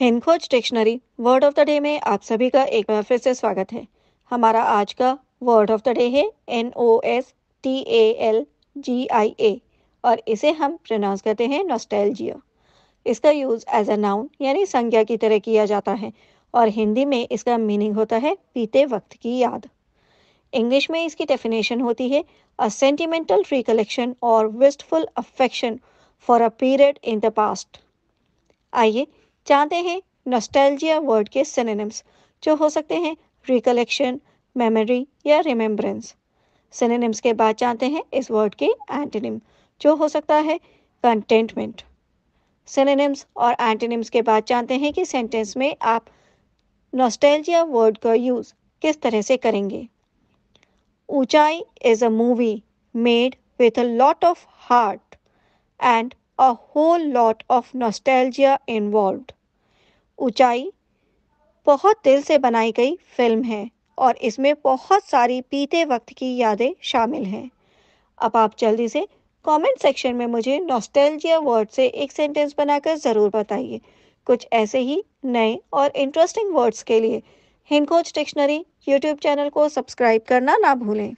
हिंदोज dictionary word of the day में आप सभी का एक बार फिर से स्वागत है हमारा आज का वर्ड ऑफ द डे है N O S T A L G I A और इसे हम प्रोनाउंस करते हैं नोस्टैल्जिया इसका यूज एज अ नाउन यानी संज्ञा की तरह किया जाता है और हिंदी में इसका मीनिंग होता है बीते वक्त की याद इंग्लिश में इसकी डेफिनेशन होती है अ सेंटिमेंटल रिकलेक्शन और wistful affection for a period in the past आइए जानते हैं नोस्टैल्जिया वर्ड के सिनेम्स जो हो सकते हैं रिकलेक्शन मेमोरी या रिमेम्बरेंस सिनेम्स के बाद जानते हैं इस वर्ड के एंटेनिम जो हो सकता है कंटेंटमेंट सिनेम्स और एंटेनिम्स के बाद जानते हैं कि सेंटेंस में आप नोस्टैल्जिया वर्ड का यूज़ किस तरह से करेंगे Uunchai is a movie made with a lot of heart and a whole lot of nostalgia involved. ऊंचाई बहुत दिल से बनाई गई फिल्म है और इसमें बहुत सारी पीते वक्त की यादें शामिल हैं अब आप जल्दी से कमेंट सेक्शन में मुझे नॉस्टैल्जिया वर्ड से एक सेंटेंस बनाकर ज़रूर बताइए कुछ ऐसे ही नए और इंटरेस्टिंग वर्ड्स के लिए हिंकोच डिक्शनरी यूट्यूब चैनल को सब्सक्राइब करना ना भूलें